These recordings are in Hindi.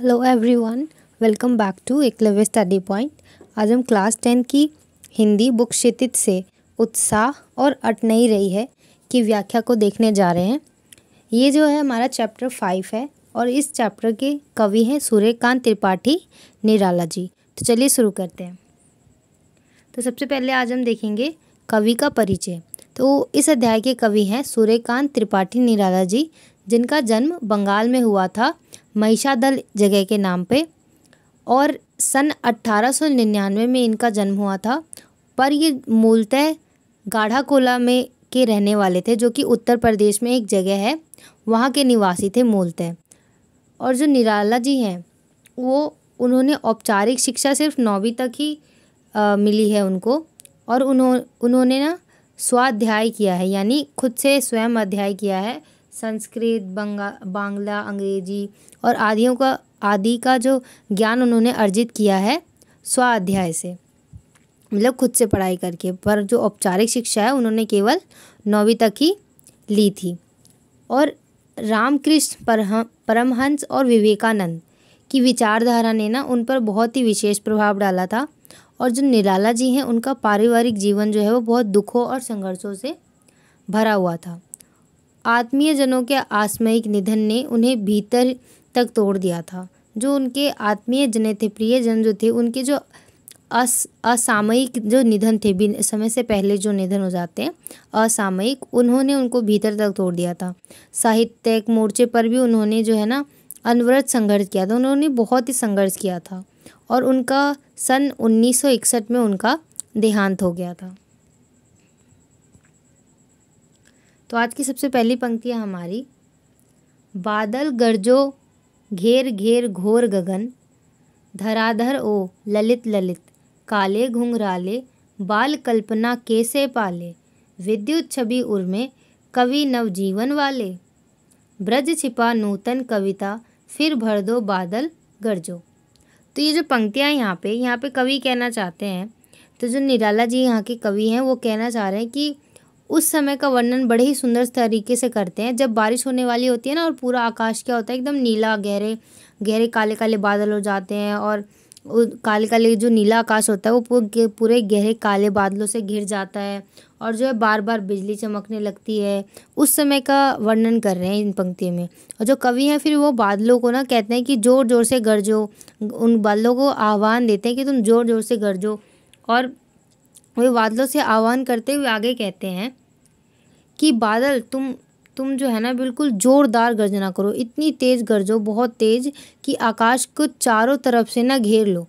hello everyone welcome back to Eklavya study point आज हम क्लास टेन की हिंदी बुक क्षितित से उत्साह और अट नहीं रही है की व्याख्या को देखने जा रहे हैं ये जो है हमारा चैप्टर फाइव है और इस चैप्टर के कवि हैं सूर्यकांत त्रिपाठी निराला जी तो चलिए शुरू करते हैं तो सबसे पहले आज हम देखेंगे कवि का परिचय तो इस अध्याय के कवि हैं सूर्यकांत त्रिपाठी निराला जी जिनका जन्म बंगाल में हुआ था महिषादल जगह के नाम पे और सन 1899 में इनका जन्म हुआ था पर ये मूलतः गाढ़ा कोला में के रहने वाले थे जो कि उत्तर प्रदेश में एक जगह है वहाँ के निवासी थे मूलतः और जो निराला जी हैं वो उन्होंने औपचारिक शिक्षा सिर्फ नौवीं तक ही आ, मिली है उनको और उन्हों उन्होंने ना स्वाध्याय किया है यानी खुद से स्वयं अध्याय किया है संस्कृत बंगा बांग्ला अंग्रेजी और आदियों का आदि का जो ज्ञान उन्होंने अर्जित किया है स्वाध्याय से मतलब खुद से पढ़ाई करके पर जो औपचारिक शिक्षा है उन्होंने केवल नौवीं तक ही ली थी और रामकृष्ण परह परमहंस और विवेकानंद की विचारधारा ने ना उन पर बहुत ही विशेष प्रभाव डाला था और जो निराला जी हैं उनका पारिवारिक जीवन जो है वो बहुत दुखों और संघर्षों से भरा हुआ था आत्मीय जनों के आसमयिक निधन ने उन्हें भीतर तक तोड़ दिया था जो उनके आत्मीय जने थे प्रियजन जो थे उनके जो अस असामयिक जो निधन थे बिन समय से पहले जो निधन हो जाते हैं असामयिक उन्होंने उनको भीतर तक तोड़ दिया था साहित्यिक मोर्चे पर भी उन्होंने जो है ना अनवरत संघर्ष किया था उन्होंने बहुत ही संघर्ष किया था और उनका सन 1961 में उनका देहांत हो गया था तो आज की सबसे पहली पंक्ति है हमारी बादल गरजो घेर घेर घोर गगन धराधर ओ ललित ललित काले घुंघराले बाल कल्पना कैसे पाले विद्युत छवि उर्मे कवि नवजीवन वाले ब्रज छिपा नूतन कविता फिर भर दो बादल गरजो तो ये जो पंक्तियाँ यहाँ पे यहाँ पे कवि कहना चाहते हैं तो जो निराला जी यहाँ के कवि हैं वो कहना चाह रहे हैं कि उस समय का वर्णन बड़े ही सुंदर तरीके से करते हैं जब बारिश होने वाली होती है ना और पूरा आकाश क्या होता है एकदम नीला गहरे गहरे काले काले बादल हो जाते हैं और काले काले जो नीला आकाश होता है वो पूरे गहरे काले बादलों से घिर जाता है और जो है बार बार बिजली चमकने लगती है उस समय का वर्णन कर रहे हैं इन पंक्तियों में और जो कवि हैं फिर वो बादलों को ना कहते हैं कि ज़ोर ज़ोर से गरजो उन बादलों को आह्वान देते हैं कि तुम ज़ोर ज़ोर से गरजो और वे बादलों से आह्वान करते हुए आगे कहते हैं कि बादल तुम तुम जो है ना बिल्कुल ज़ोरदार गर्जना करो इतनी तेज़ गर्जो बहुत तेज़ कि आकाश को चारों तरफ से ना घेर लो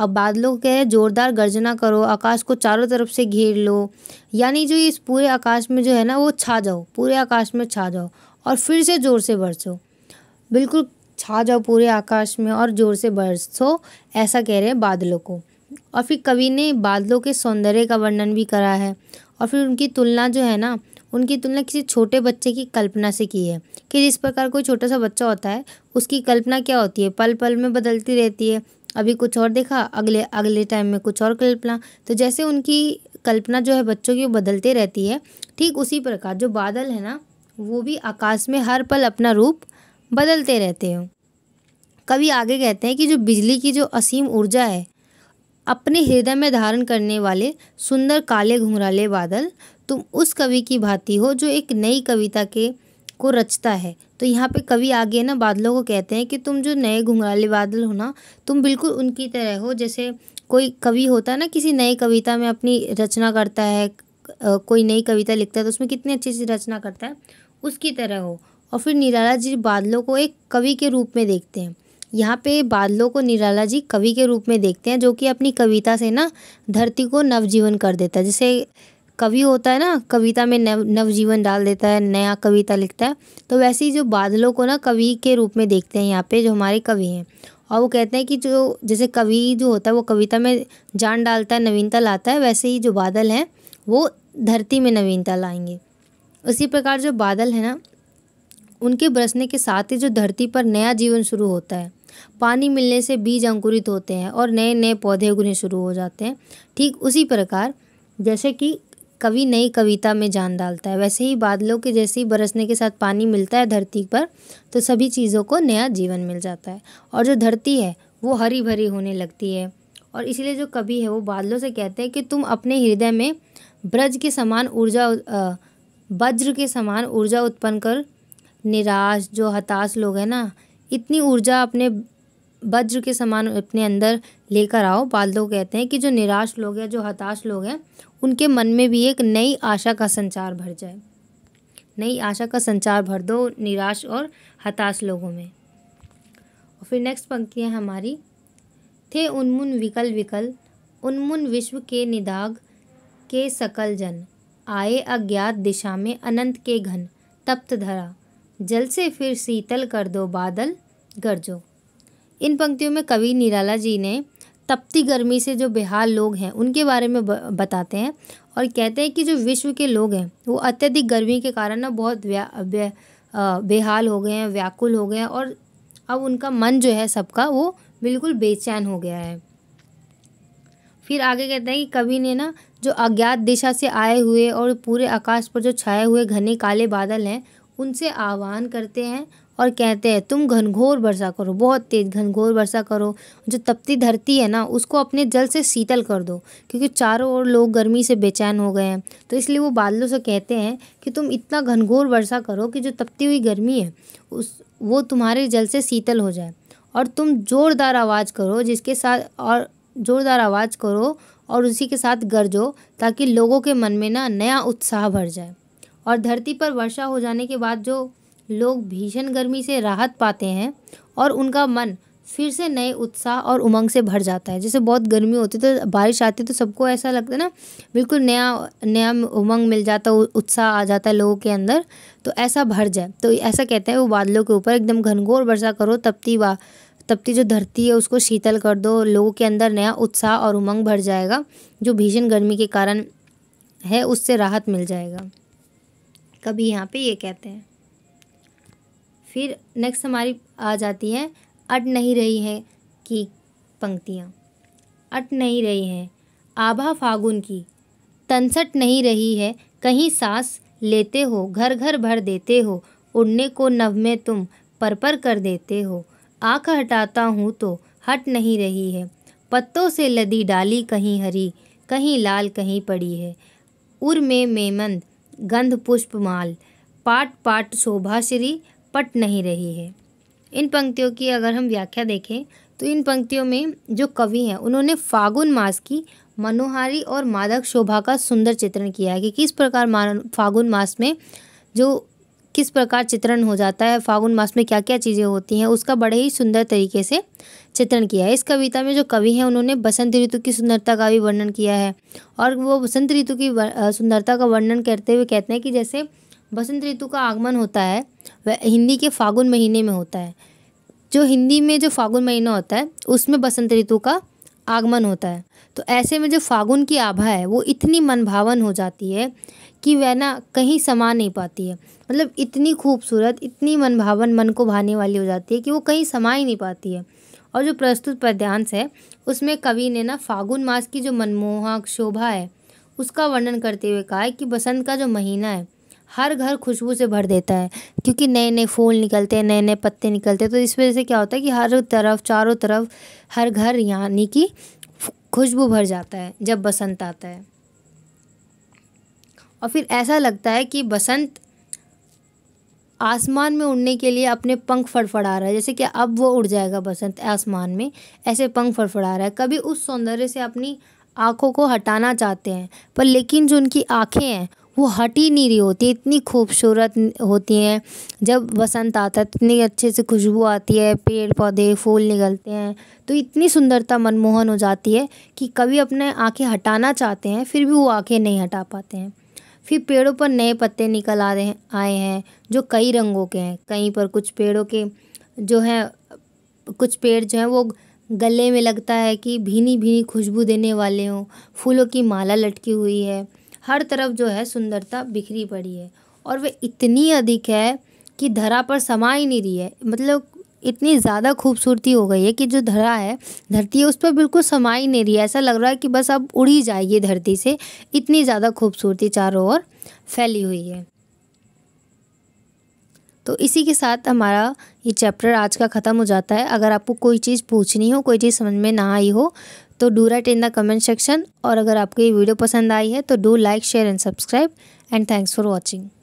अब बादलों के ज़ोरदार गर्जना करो आकाश को चारों तरफ से घेर लो यानी जो इस पूरे आकाश में जो है ना वो छा जाओ पूरे आकाश में छा जाओ और फिर से ज़ोर से बरसो बिल्कुल छा जाओ पूरे आकाश में और ज़ोर से बरसो ऐसा कह रहे हैं बादलों को और फिर कवि ने बादलों के सौंदर्य का वर्णन भी करा है और फिर उनकी तुलना जो है ना उनकी तुलना किसी छोटे बच्चे की कल्पना से की है कि जिस प्रकार कोई छोटा सा बच्चा होता है उसकी कल्पना क्या होती है पल पल में बदलती रहती है अभी कुछ और देखा अगले अगले टाइम में कुछ और कल्पना तो जैसे उनकी कल्पना जो है बच्चों की बदलती रहती है ठीक उसी प्रकार जो बादल है ना वो भी आकाश में हर पल अपना रूप बदलते रहते हैं कभी आगे कहते हैं कि जो बिजली की जो असीम ऊर्जा है अपने हृदय में धारण करने वाले सुंदर काले घुंघराले बादल तुम उस कवि की भांति हो जो एक नई कविता के को रचता है तो यहाँ पे कवि आगे ना बादलों को कहते हैं कि तुम जो नए घुंघराले बादल हो ना तुम बिल्कुल उनकी तरह हो जैसे कोई कवि होता है ना किसी नई कविता में अपनी रचना करता है कोई नई कविता लिखता है तो उसमें कितनी अच्छी अच्छी रचना करता है उसकी तरह हो और फिर निराला जी बादलों को एक कवि के रूप में देखते हैं यहाँ पे बादलों को निराला जी कवि के रूप में देखते हैं जो कि अपनी कविता से ना धरती को नवजीवन कर देता है जैसे कवि होता है ना कविता में नव नवजीवन डाल देता है नया कविता लिखता है तो वैसे ही जो बादलों को ना कवि के रूप में देखते हैं यहाँ पे जो हमारे कवि हैं और वो कहते हैं कि जो जैसे कवि जो होता है वो कविता में जान डालता है नवीनता लाता है वैसे ही जो बादल हैं वो धरती में नवीनता लाएंगे उसी प्रकार जो बादल है ना उनके बरसने के साथ ही जो धरती पर नया जीवन शुरू होता है पानी मिलने से बीज अंकुरित होते हैं और नए नए पौधे उगने शुरू हो जाते हैं ठीक उसी प्रकार जैसे कि कवि नई कविता में जान डालता है वैसे ही बादलों के जैसे ही बरसने के साथ पानी मिलता है धरती पर तो सभी चीज़ों को नया जीवन मिल जाता है और जो धरती है वो हरी भरी होने लगती है और इसलिए जो कवि है वो बादलों से कहते हैं कि तुम अपने हृदय में ब्रज के समान ऊर्जा वज्र के समान ऊर्जा उत्पन्न कर निराश जो हताश लोग हैं ना इतनी ऊर्जा अपने वज्र के समान अपने अंदर लेकर आओ बाल्दो तो कहते हैं कि जो निराश लोग हैं जो हताश लोग हैं उनके मन में भी एक नई आशा का संचार भर जाए नई आशा का संचार भर दो निराश और हताश लोगों में और फिर नेक्स्ट पंक्ति है हमारी थे उन्मुन विकल विकल उन्मुन विश्व के निदाग के सकल जन आए अज्ञात दिशा में अनंत के घन तप्त धरा जल से फिर शीतल कर दो बादल गरजो इन पंक्तियों में कवि निराला जी ने तपती गर्मी से जो बेहाल लोग हैं उनके बारे में बताते हैं और कहते हैं कि जो विश्व के लोग हैं वो अत्यधिक गर्मी के कारण ना बहुत व्या, बेहाल हो गए हैं व्याकुल हो गए हैं और अब उनका मन जो है सबका वो बिल्कुल बेचैन हो गया है फिर आगे कहते हैं कि कवि ने ना जो अज्ञात दिशा से आए हुए और पूरे आकाश पर जो छाए हुए घने काले बादल हैं उनसे आह्वान करते हैं और कहते हैं तुम घनघोर वर्षा करो बहुत तेज़ घनघोर वर्षा करो जो तपती धरती है ना उसको अपने जल से शीतल कर दो क्योंकि चारों ओर लोग गर्मी से बेचैन हो गए हैं तो इसलिए वो बादलों से कहते हैं कि तुम इतना घनघोर वर्षा करो कि जो तपती हुई गर्मी है उस वो तुम्हारे जल से शीतल हो जाए और तुम ज़ोरदार आवाज़ करो जिसके साथ और ज़ोरदार आवाज़ करो और उसी के साथ गरजो ताकि लोगों के मन में ना नया उत्साह भर जाए और धरती पर वर्षा हो जाने के बाद जो लोग भीषण गर्मी से राहत पाते हैं और उनका मन फिर से नए उत्साह और उमंग से भर जाता है जैसे बहुत गर्मी होती है तो बारिश आती है तो सबको ऐसा लगता है ना बिल्कुल नया नया उमंग मिल जाता है उत्साह आ जाता है लोगों के अंदर तो ऐसा भर जाए तो ऐसा कहते हैं वो बादलों के ऊपर एकदम घनघोर वर्षा करो तपती वा तपती जो धरती है उसको शीतल कर दो लोगों के अंदर नया उत्साह और उमंग भर जाएगा जो भीषण गर्मी के कारण है उससे राहत मिल जाएगा कभी यहाँ पे ये कहते हैं फिर नेक्स्ट हमारी आ जाती है अट नहीं रही है की पंक्तियाँ अट नहीं रही हैं आभा फागुन की तनसट नहीं रही है कहीं सांस लेते हो घर घर भर देते हो उड़ने को नव में तुम पर पर कर देते हो आँख हटाता हूँ तो हट नहीं रही है पत्तों से लदी डाली कहीं हरी कहीं लाल कहीं पड़ी है उर में मेमंद गंध पुष्प माल पाट पाट शोभा श्री पट नहीं रही है इन पंक्तियों की अगर हम व्याख्या देखें तो इन पंक्तियों में जो कवि हैं उन्होंने फागुन मास की मनोहारी और मादक शोभा का सुंदर चित्रण किया है कि किस प्रकार फागुन मास में जो किस प्रकार चित्रण हो जाता है फागुन मास में क्या क्या चीज़ें होती हैं उसका बड़े ही सुंदर तरीके से चित्रण किया है इस कविता में जो कवि हैं उन्होंने बसंत ऋतु की सुंदरता का भी वर्णन किया है और वो बसंत ऋतु की सुंदरता का वर्णन करते हुए कहते हैं कि जैसे बसंत ऋतु का आगमन होता है वह हिंदी के फागुन महीने में होता है जो हिंदी में जो फागुन महीना होता है उसमें बसंत ऋतु का आगमन होता है तो ऐसे में जो फागुन की आभा है वो इतनी मनभावन हो जाती है कि वह ना कहीं समा नहीं पाती है मतलब इतनी खूबसूरत इतनी मनभावन मन को भाने वाली हो जाती है कि वो कहीं समा ही नहीं पाती है और जो प्रस्तुत पद्यांश है उसमें कवि ने ना फागुन मास की जो मनमोहक शोभा है उसका वर्णन करते हुए कहा है कि बसंत का जो महीना है हर घर खुशबू से भर देता है क्योंकि नए नए फूल निकलते हैं नए नए पत्ते निकलते हैं तो इस वजह से क्या होता है कि हर तरफ चारों तरफ हर घर यानी कि खुशबू भर जाता है जब बसंत आता है और फिर ऐसा लगता है कि बसंत आसमान में उड़ने के लिए अपने पंख फड़फड़ा रहा है जैसे कि अब वो उड़ जाएगा बसंत आसमान में ऐसे पंख फड़फड़ा रहा है कभी उस सौंदर्य से अपनी आँखों को हटाना चाहते हैं पर लेकिन जो उनकी आँखें हैं वो हट ही नहीं रही होती इतनी खूबसूरत होती हैं जब बसंत आता है तो इतनी अच्छे से खुशबू आती है पेड़ पौधे फूल निकलते हैं तो इतनी सुंदरता मनमोहन हो जाती है कि कभी अपने आँखें हटाना चाहते हैं फिर भी वो आँखें नहीं हटा पाते हैं फिर पेड़ों पर नए पत्ते निकल आ रहे हैं आए हैं जो कई रंगों के हैं कहीं पर कुछ पेड़ों के जो हैं कुछ पेड़ जो हैं वो गले में लगता है कि भीनी भीनी खुशबू देने वाले हों फूलों की माला लटकी हुई है हर तरफ जो है सुंदरता बिखरी पड़ी है और वे इतनी अधिक है कि धरा पर समा ही नहीं रही है मतलब इतनी ज़्यादा खूबसूरती हो गई है कि जो धरा है धरती है उस पर बिल्कुल समा ही नहीं रही है ऐसा लग रहा है कि बस अब उड़ ही जाइए धरती से इतनी ज़्यादा खूबसूरती चारों ओर फैली हुई है तो इसी के साथ हमारा ये चैप्टर आज का ख़त्म हो जाता है अगर आपको कोई चीज़ पूछनी हो कोई चीज़ समझ में ना आई हो तो do write in the comment section और अगर आपको ये वीडियो पसंद आई है तो do like share and subscribe and thanks for watching